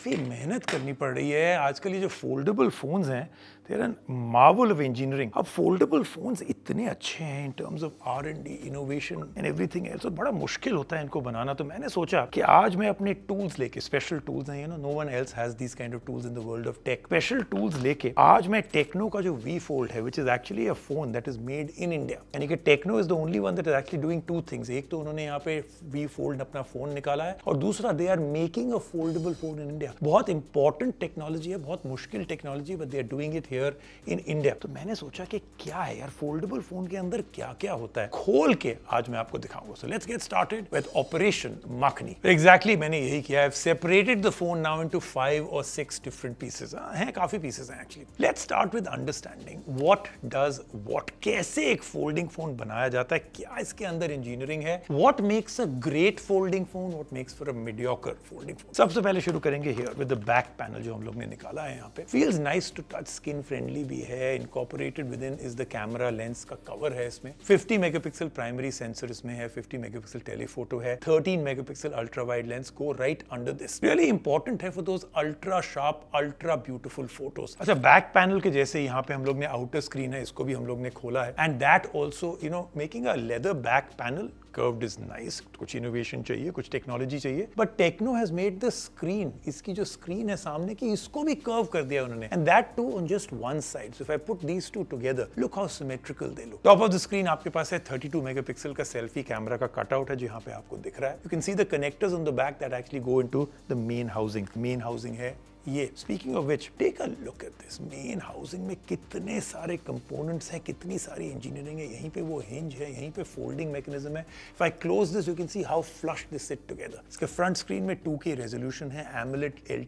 काफ़ी मेहनत करनी पड़ रही है आजकल ये जो फोल्डेबल फ़ोन्स हैं there an marvel of engineering अब फोल्डेबल फ़ोन्स इतने अच्छे हैं in terms of R and D innovation and everything else और बड़ा मुश्किल होता है इनको बनाना तो मैंने सोचा कि आज मैं अपने टूल्स लेके स्पेशल टूल्स हैं you know no one else has this kind of tools in the world of tech special tools लेके आज मैं टेक्नो का जो वी फोल्ड है which is actually a phone that is made in India यानी कि Tecno is the only one that is actually doing two things एक तो उन्होंने यहाँ पे वी फोल्ड अपना फोन निकाला है और दूसरा they are making a foldable phone in India India बहुत इंपॉर्टेंट टेक्नोलॉजी है बहुत मुश्किल technology but they are doing it here in India तो मैंने सोचा कि क्या है यार फोल्डेबल फोन के अंदर क्या क्या होता है खोल के आज मैं आपको दिखाऊंगा so let's get started with operation makhani exactly मैंने यही किया है separated the phone now into five और सिक्स डिफरेंट पीसेस हैं काफी पीसेस हैं actually let's start with understanding what does what कैसे एक फोल्डिंग फोन बनाया जाता है क्या इसके अंदर इंजीनियरिंग है what makes a great folding phone what makes for a mediocre folding phone सबसे पहले शुरू करेंगे here with the back panel जो हम लोग ने निकाला है यहाँ पे feels nice to touch skin friendly भी है incorporated with in is the camera lens का कवर है इसमें 50 मेगापिक्सल प्राइमरी सेंसर इसमें है 50 मेगापिक्सल टेलीफोटो है 13 megapixel ultra wide lens go right under this really important है for those ultra sharp ultra beautiful photos अच्छा बैक पैनल के जैसे यहाँ पे हम लोग ने आउटर स्क्रीन है इसको भी हम लोग ने खोला है and that also you know making a leather back panel curved is nice कुछ इनोवेशन चाहिए कुछ टेक्नोलॉजी चाहिए but Tecno has made the screen इसकी जो स्क्रीन है सामने की इसको भी कर्व कर दिया उन्होंने and that too on just one side so if I put these two together look how symmetrical they look top of the screen आपके पास है 32 मेगापिक्सल का सेल्फी कैमरा का कटआउट है जो जहां पे आपको दिख रहा है you can see the connectors on the back that actually go into the main housing main housing है ये speaking of which take a look at this main housing में कितने सारे कंपोनेंट्स हैं कितनी सारी इंजीनियरिंग है यहीं पे वो हिंज है यहीं पे फोल्डिंग मैकेनिज्म है if I close this you can see how flush this sit together इसके फ्रंट स्क्रीन में 2K रेजोल्यूशन है एमलेट एल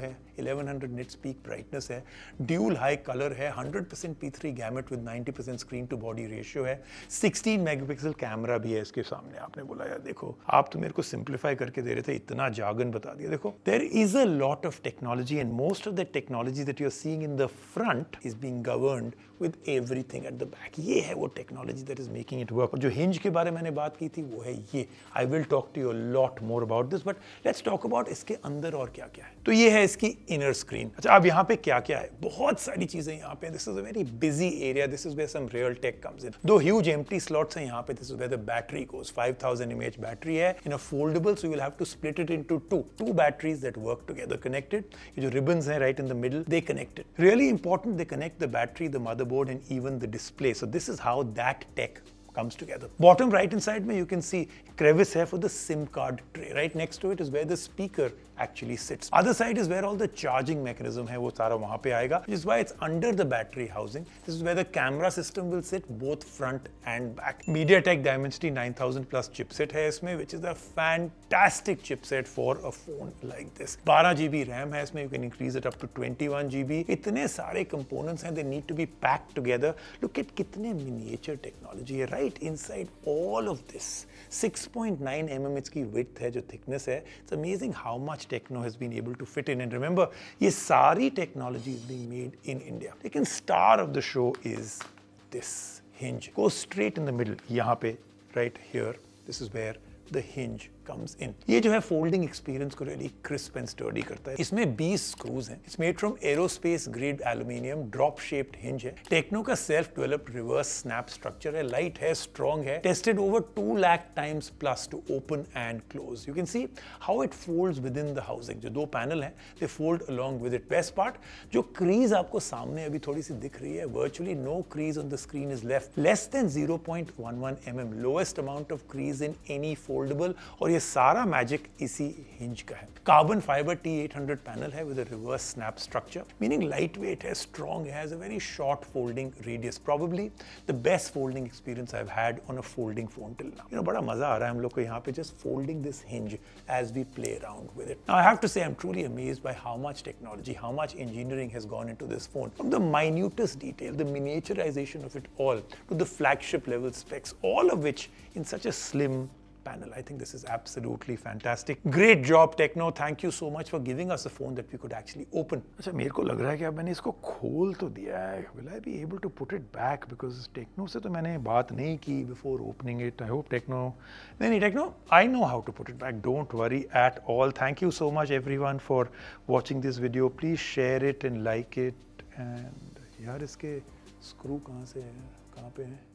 है 1100 nits peak brightness है ड्यूल हाई कलर है 100% percent P three gamut with 90% percent screen to body ratio है 16 megapixel camera भी है इसके सामने आपने बोला यार देखो आप तो मेरे को सिंप्लीफाई करके दे रहे थे इतना जागन बता दिया देखो there is a lot of technology and most of the technology that you are seeing in the front is being govern with thing at the back ये है वो technology that is making it work जो hinge के बारे में मैंने बात की थी वो है ये I will talk to you lot more about this but let's talk about इसके अंदर और क्या क्या है तो ये है इसकी इनर स्क्रीन अच्छा अब यहाँ पे क्या क्या है बहुत सारी चीज़ें यहाँ पे this is a very busy area this is where some real tech comes in दो ह्यूज एम टी स्लॉट्स है यहाँ पे this is where the battery goes 5000 mAh battery है in a foldable so you have to split it in two two two batteries that work together connected ये जो ribbon है right in the middle they connected really important they connect the battery the motherboard and even the display so this is how that tech comes together. Bottom right hand side, mein, you can see crevice here for the SIM card tray. Right next to it is where the speaker actually sits. Other side is where all the charging mechanism hai, wo sara wahan pe aayega, which is why it's under the battery housing. This is where the camera system will sit, both front and back. MediaTek Dimensity 9000 plus chipset hai isme, which is a fantastic chipset for a phone like this. 12 GB RAM hai isme, you can increase it up to 21 GB. Itne sare components hain, they need to be packed together. Look at kitne miniature technology hai, right inside all of this. 6.9 mm इसकी width है जो thickness है. It's amazing how much techno has been able to fit in. And remember, ye sari technology is being made in India. The star of the show is this hinge. Goes straight in the middle, here. right here. This is where the hinge comes in ये जो है folding experience को really crisp and sturdy करता है इसमें 20 screws हैं it's made from aerospace grade aluminium drop shaped hinge है Tecno का self developed reverse snap structure है लाइट है स्ट्रांग है tested over 2 lakh times plus to open and close you can see how it folds within the housing जो दो panel है दे fold along with it best part जो crease आपको सामने अभी थोड़ी सी दिख रही है virtually no crease on the screen is left less than 0.11 mm lowest amount of crease in any fold foldable और ये सारा मैजिक इसी हिंज का है carbon fibre T eight hundred panel है with reverse snap structure meaning light weight है strong has a very short folding radius probably the best folding experience I had on a folding phone till now you know बड़ा मजा आ रहा है हम लोग को यहाँ पे just folding this hinge as we play around with it I have to say I am truly amaze by how much technology how much engineering has gone into this phone from the minutest detail the miniaturisation of it all to the flagship level specs all of which in such a slim panel. I think this is absolutely fantastic. Great job, Techno. Thank you so much for giving us a phone that we could actually open. अच्छा मेरे को लग रहा है कि अब मैंने इसको खोल तो दिया है. Will I be able to put it back? Because Techno से तो मैंने बात नहीं की before opening it. I hope Techno. नहीं नहीं Techno, I know how to put it back. Don't worry at all. Thank you so much everyone for watching this video. Please share it and like it. And यार इसके screw कहाँ से है? कहाँ पे हैं?